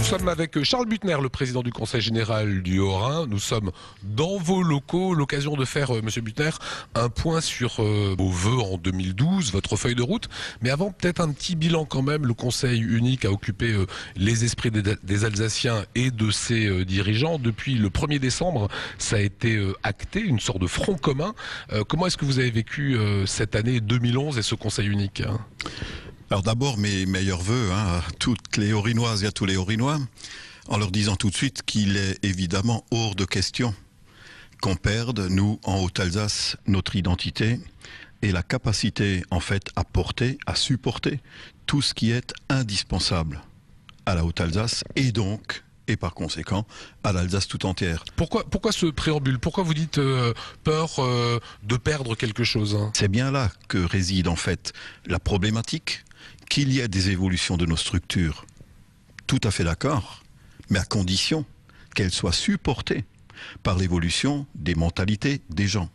Nous sommes avec euh, Charles Butner, le président du Conseil général du Haut-Rhin. Nous sommes dans vos locaux, l'occasion de faire, euh, Monsieur Butner, un point sur euh, vos vœux en 2012, votre feuille de route. Mais avant, peut-être un petit bilan quand même. Le Conseil unique a occupé les esprits des, Alsaciens et de ses dirigeants. Depuis le 1er décembre, ça a été acté, une sorte de front commun. comment est-ce que vous avez vécu cette année 2011 et ce Conseil unique hein alors d'abord, mes meilleurs voeux hein, à toutes les Orinoises et à tous les Orinois, en leur disant tout de suite qu'il est évidemment hors de question qu'on perde, nous, en Haute-Alsace, notre identité et la capacité, en fait, à porter, à supporter tout ce qui est indispensable à la Haute-Alsace et donc et par conséquent à l'Alsace tout entière. Pourquoi, pourquoi ce préambule Pourquoi vous dites euh, peur euh, de perdre quelque chose hein C'est bien là que réside en fait la problématique qu'il y ait des évolutions de nos structures, tout à fait d'accord, mais à condition qu'elles soient supportées par l'évolution des mentalités des gens.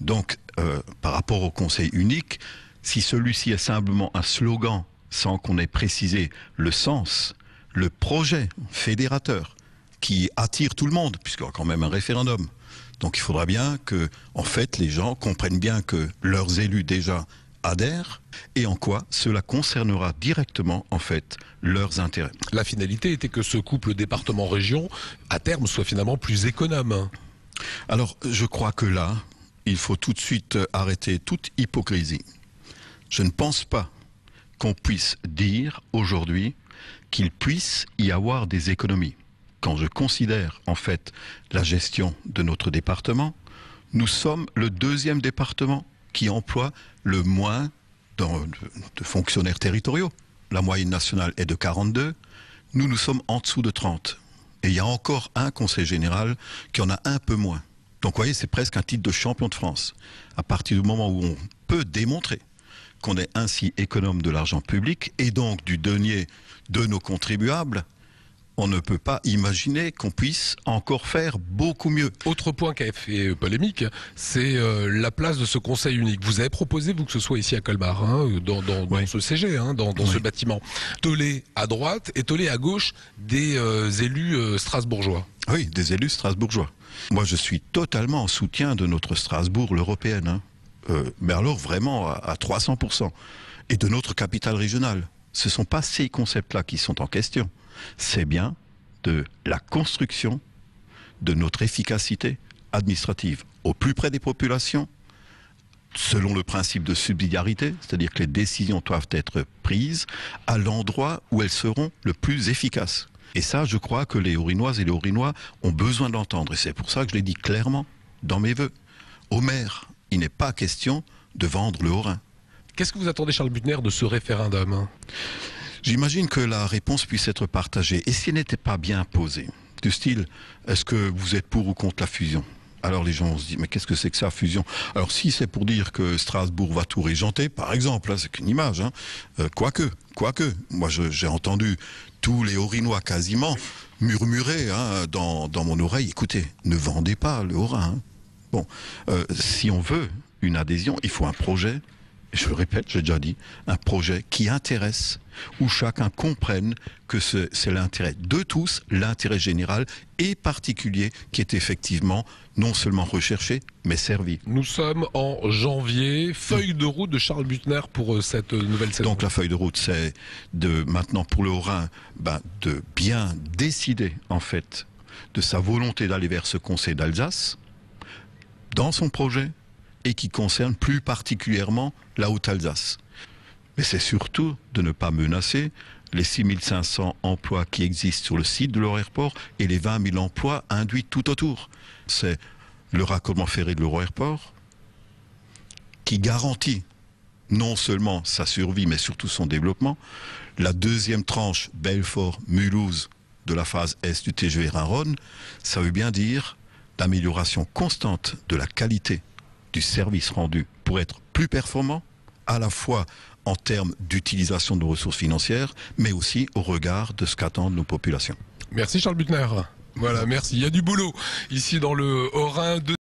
Donc, euh, par rapport au Conseil unique, si celui-ci est simplement un slogan sans qu'on ait précisé le sens, le projet fédérateur qui attire tout le monde, puisqu'il y a quand même un référendum. Donc il faudra bien que, en fait, les gens comprennent bien que leurs élus déjà adhèrent et en quoi cela concernera directement en fait leurs intérêts. La finalité était que ce couple département-région à terme soit finalement plus économe. Alors je crois que là, il faut tout de suite arrêter toute hypocrisie. Je ne pense pas qu'on puisse dire aujourd'hui qu'il puisse y avoir des économies. Quand je considère en fait la gestion de notre département, nous sommes le deuxième département qui emploie le moins de, fonctionnaires territoriaux. La moyenne nationale est de 42. Nous, nous sommes en dessous de 30. Et il y a encore un conseil général qui en a un peu moins. Donc, vous voyez, c'est presque un titre de champion de France. À partir du moment où on peut démontrer qu'on est ainsi économe de l'argent public et donc du denier de nos contribuables, on ne peut pas imaginer qu'on puisse encore faire beaucoup mieux. Autre point qui a fait polémique, c'est euh, la place de ce Conseil unique. Vous avez proposé, vous, que ce soit ici à Colmar, hein, hein, dans, ce CG, dans, ce bâtiment. tolé à droite et tolé à gauche des euh, élus euh, strasbourgeois. Oui, des élus strasbourgeois. Moi, je suis totalement en soutien de notre Strasbourg, l'européenne. Hein. mais alors, vraiment, à, à 300%. Et de notre capitale régionale. Ce ne sont pas ces concepts-là qui sont en question c'est bien de la construction de notre efficacité administrative au plus près des populations, selon le principe de subsidiarité, c'est-à-dire que les décisions doivent être prises à l'endroit où elles seront le plus efficaces. Et ça, je crois que les Aurinois et les Orinois ont besoin d'entendre. Et c'est pour ça que je l'ai dit clairement dans mes voeux. Au maire, il n'est pas question de vendre le Haut-Rhin. Qu'est-ce que vous attendez, Charles Butner, de ce référendum J'imagine que la réponse puisse être partagée. Et si elle n'était pas bien posée, du style, est-ce que vous êtes pour ou contre la fusion alors les gens se disent, mais qu'est-ce que c'est que ça, fusion Alors si c'est pour dire que Strasbourg va tout régenter, par exemple, hein, c'est qu'une image, hein, euh, quoique, quoique, moi j'ai entendu tous les Orinois quasiment murmurer hein, dans, mon oreille, écoutez, ne vendez pas le Haut-Rhin. Bon, euh, si on veut une adhésion, il faut un projet, je le répète, j'ai déjà dit, un projet qui intéresse, où chacun comprenne que c'est l'intérêt de tous, l'intérêt général et particulier qui est effectivement non seulement recherché, mais servi. Nous sommes en janvier, feuille de route de Charles Butner pour euh, cette euh, nouvelle saison. Donc la feuille de route, c'est de maintenant pour le Haut-Rhin, ben, de bien décider en fait de sa volonté d'aller vers ce Conseil d'Alsace, dans son projet, et qui concerne plus particulièrement la Haute-Alsace. Mais c'est surtout de ne pas menacer les 6500 emplois qui existent sur le site de leur et les 20 000 emplois induits tout autour. C'est le raccordement ferré de l'Euroairport qui garantit non seulement sa survie, mais surtout son développement. La deuxième tranche, Belfort-Mulhouse, de la phase S du TGV Rhin-Rhône, ça veut bien dire l'amélioration constante de la qualité du service rendu pour être plus performant, à la fois en termes d'utilisation de ressources financières, mais aussi au regard de ce qu'attendent nos populations. Merci Charles Butner. Voilà, merci. Il y a du boulot ici dans le Haut-Rhin. De...